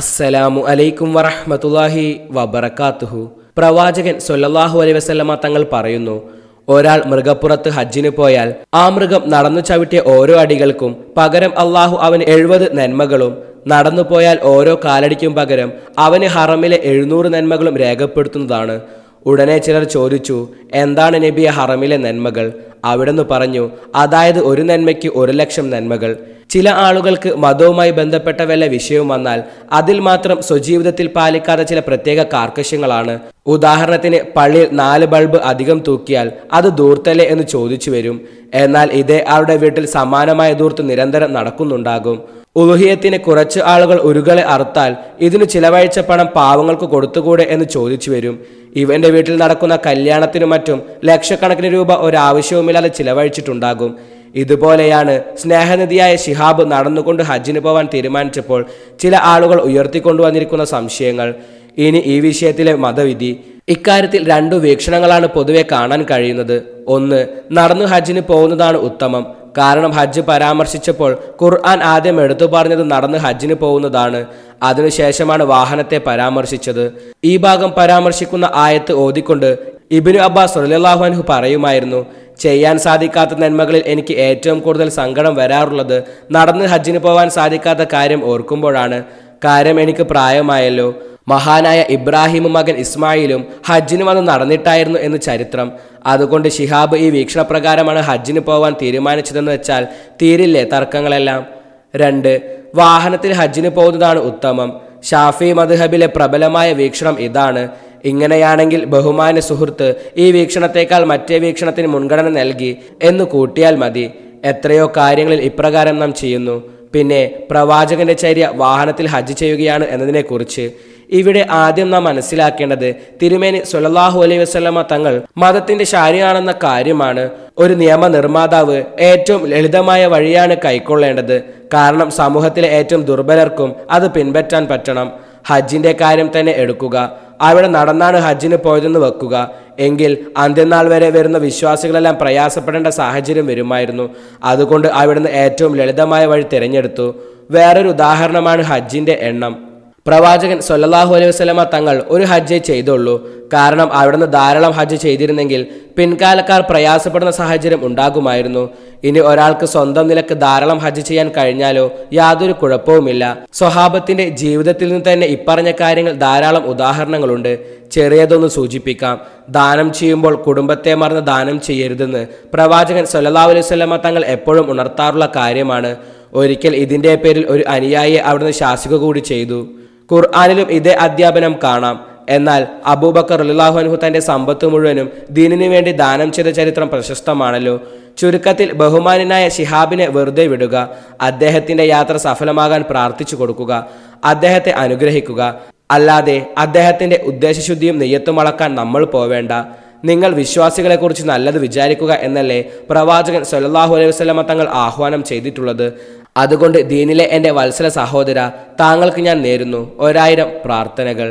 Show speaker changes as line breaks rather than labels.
അസ്സലാമു അലൈക്കും വറഹ്മത്തുള്ളാഹി വബറകാതുഹു പ്രവാചകൻ സൊല്ലാഹു അലൈ വസല്ലമ തങ്ങൾ പറയുന്നു ഒരാൾ മൃഗപ്പുറത്ത് ഹജ്ജിന് പോയാൽ ആ മൃഗം നടന്നു ചവിട്ടിയ ഓരോ അടികൾക്കും പകരം അള്ളാഹു അവന് എഴുപത് നന്മകളും നടന്നു പോയാൽ ഓരോ കാലടിക്കും പകരം അവന് ഹറമിലെ എഴുന്നൂറ് നന്മകളും രേഖപ്പെടുത്തുന്നതാണ് ഉടനെ ചിലർ ചോദിച്ചു എന്താണ് നബിയെ ഹറമിലെ നന്മകൾ അവിടെന്ന് പറഞ്ഞു അതായത് ഒരു നന്മയ്ക്ക് ഒരു ലക്ഷം നന്മകൾ ചില ആളുകൾക്ക് മതവുമായി ബന്ധപ്പെട്ട വല്ല വിഷയവും വന്നാൽ അതിൽ മാത്രം സ്വജീവിതത്തിൽ പാലിക്കാത്ത ചില പ്രത്യേക കാർക്കശ്യങ്ങളാണ് ഉദാഹരണത്തിന് പള്ളിയിൽ നാല് ബൾബ് അധികം തൂക്കിയാൽ അത് ദൂർത്തല്ലേ എന്ന് ചോദിച്ചു വരും എന്നാൽ ഇതേ ആളുടെ വീട്ടിൽ സമാനമായ ദൂർത്ത് നിരന്തരം നടക്കുന്നുണ്ടാകും ഉലുഹിയത്തിന് കുറച്ച് ആളുകൾ ഉരുകളെ അറുത്താൽ ഇതിനു ചിലവഴിച്ച പണം പാവങ്ങൾക്ക് കൊടുത്തുകൂടെ എന്ന് ചോദിച്ചു വരും ഇവന്റെ വീട്ടിൽ നടക്കുന്ന കല്യാണത്തിനും മറ്റും ലക്ഷക്കണക്കിന് രൂപ ഒരാവശ്യവുമില്ലാതെ ചിലവഴിച്ചിട്ടുണ്ടാകും ഇതുപോലെയാണ് സ്നേഹനിധിയായ ശിഹാബ് നടന്നുകൊണ്ട് ഹജ്ജിന് പോവാൻ തീരുമാനിച്ചപ്പോൾ ചില ആളുകൾ ഉയർത്തിക്കൊണ്ടുവന്നിരിക്കുന്ന സംശയങ്ങൾ ഇനി ഈ വിഷയത്തിലെ മതവിധി ഇക്കാര്യത്തിൽ രണ്ടു വീക്ഷണങ്ങളാണ് പൊതുവെ കാണാൻ കഴിയുന്നത് ഒന്ന് നടന്നു ഹജ്ജിന് പോകുന്നതാണ് ഉത്തമം കാരണം ഹജ്ജ് പരാമർശിച്ചപ്പോൾ ഖുർആൻ ആദ്യം എടുത്തു പറഞ്ഞത് നടന്ന് ഹജ്ജിന് പോകുന്നതാണ് അതിനുശേഷമാണ് വാഹനത്തെ പരാമർശിച്ചത് ഈ ഭാഗം പരാമർശിക്കുന്ന ആയത്ത് ഓതിക്കൊണ്ട് ഇബിനു അബ്ബാസ് റലിയല്ലാഹു അൻഹു പറയുമായിരുന്നു ചെയ്യാൻ സാധിക്കാത്ത നന്മകളിൽ എനിക്ക് ഏറ്റവും കൂടുതൽ സങ്കടം വരാറുള്ളത് നടന്ന് ഹജ്ജിന് പോവാൻ സാധിക്കാത്ത കാര്യം ഓർക്കുമ്പോഴാണ് കാര്യം എനിക്ക് പ്രായമായല്ലോ മഹാനായ ഇബ്രാഹിം മകൻ ഇസ്മായിലും ഹജ്ജിന് വന്ന് നടന്നിട്ടായിരുന്നു എന്ന് ചരിത്രം അതുകൊണ്ട് ഷിഹാബ് ഈ പ്രകാരമാണ് ഹജ്ജിന് പോവാൻ തീരുമാനിച്ചതെന്ന് വെച്ചാൽ തീരില്ലേ തർക്കങ്ങളെല്ലാം രണ്ട് വാഹനത്തിൽ ഹജ്ജിന് പോകുന്നതാണ് ഉത്തമം ഷാഫി മദ്ഹബിലെ പ്രബലമായ വീക്ഷണം ഇതാണ് ഇങ്ങനെയാണെങ്കിൽ ബഹുമാന സുഹൃത്ത് ഈ വീക്ഷണത്തേക്കാൾ മറ്റേ വീക്ഷണത്തിന് മുൻഗണന നൽകി എന്ന് കൂട്ടിയാൽ മതി എത്രയോ കാര്യങ്ങളിൽ ഇപ്രകാരം നാം ചെയ്യുന്നു പിന്നെ പ്രവാചകന്റെ ചര്യ വാഹനത്തിൽ ഹജ്ജ് ചെയ്യുകയാണ് എന്നതിനെക്കുറിച്ച് ഇവിടെ ആദ്യം നാം മനസ്സിലാക്കേണ്ടത് തിരുമേനി സുലല്ലാഹു അലൈഹി വസ്ലമ തങ്ങൾ മതത്തിന്റെ ശാരിയാണെന്ന കാര്യമാണ് ഒരു നിയമനിർമ്മാതാവ് ഏറ്റവും ലളിതമായ വഴിയാണ് കൈക്കൊള്ളേണ്ടത് കാരണം സമൂഹത്തിലെ ഏറ്റവും ദുർബലർക്കും അത് പിൻപറ്റാൻ പറ്റണം ഹജ്ജിന്റെ കാര്യം തന്നെ എടുക്കുക അവിടെ നടന്നാണ് ഹജ്ജിന് പോയതെന്ന് വെക്കുക എങ്കിൽ അന്ത്യനാൾ വരെ വരുന്ന വിശ്വാസികളെല്ലാം പ്രയാസപ്പെടേണ്ട സാഹചര്യം വരുമായിരുന്നു അതുകൊണ്ട് അവിടുന്ന് ഏറ്റവും ലളിതമായ വഴി തിരഞ്ഞെടുത്തു വേറൊരു ഉദാഹരണമാണ് ഹജ്ജിൻ്റെ എണ്ണം പ്രവാചകൻ സൊല്ലാഹു അലൈഹി വസ്ലമ തങ്ങൾ ഒരു ഹജ്ജ് ചെയ്തുള്ളൂ കാരണം അവിടുന്ന് ധാരാളം ഹജ്ജ് ചെയ്തിരുന്നെങ്കിൽ പിൻകാലക്കാർ പ്രയാസപ്പെടുന്ന സാഹചര്യം ഉണ്ടാകുമായിരുന്നു ഇനി ഒരാൾക്ക് സ്വന്തം നിലക്ക് ധാരാളം ഹജ്ജ് ചെയ്യാൻ കഴിഞ്ഞാലോ യാതൊരു കുഴപ്പവുമില്ല സ്വഹാബത്തിന്റെ ജീവിതത്തിൽ നിന്ന് തന്നെ ഇപ്പറഞ്ഞ കാര്യങ്ങൾ ധാരാളം ഉദാഹരണങ്ങളുണ്ട് ചെറിയതൊന്ന് സൂചിപ്പിക്കാം ദാനം ചെയ്യുമ്പോൾ കുടുംബത്തെ മറന്ന് ദാനം ചെയ്യരുതെന്ന് പ്രവാചകൻ സൊല്ലാ സ്വലമ തങ്ങൾ എപ്പോഴും ഉണർത്താറുള്ള കാര്യമാണ് ഒരിക്കൽ ഇതിന്റെ പേരിൽ ഒരു അനുയായിയെ അവിടുന്ന് ശാസിക കൂടി ചെയ്തു ഖുർആാനിലും ഇതേ അധ്യാപനം കാണാം എന്നാൽ അബൂബക്കർ അള്ളാഹുഅനഹു തൻ്റെ സമ്പത്ത് മുഴുവനും ദീനിനു വേണ്ടി ദാനം ചെയ്ത ചരിത്രം പ്രശസ്തമാണല്ലോ ചുരുക്കത്തിൽ ബഹുമാനനായ ഷിഹാബിനെ വെറുതെ വിടുക അദ്ദേഹത്തിൻ്റെ യാത്ര സഫലമാകാൻ പ്രാർത്ഥിച്ചു കൊടുക്കുക അദ്ദേഹത്തെ അനുഗ്രഹിക്കുക അല്ലാതെ അദ്ദേഹത്തിൻ്റെ ഉദ്ദേശശുദ്ധിയും നെയ്യത്തും അളക്കാൻ നമ്മൾ പോവേണ്ട നിങ്ങൾ വിശ്വാസികളെക്കുറിച്ച് നല്ലത് വിചാരിക്കുക എന്നല്ലേ പ്രവാചകൻ സല്ലാഹു അലൈഹി വസ്ലമ തങ്ങൾ ആഹ്വാനം ചെയ്തിട്ടുള്ളത് അതുകൊണ്ട് ദീനിലെ എൻ്റെ വത്സല സഹോദര താങ്കൾക്ക് ഞാൻ നേരുന്നു ഒരായിരം പ്രാർത്ഥനകൾ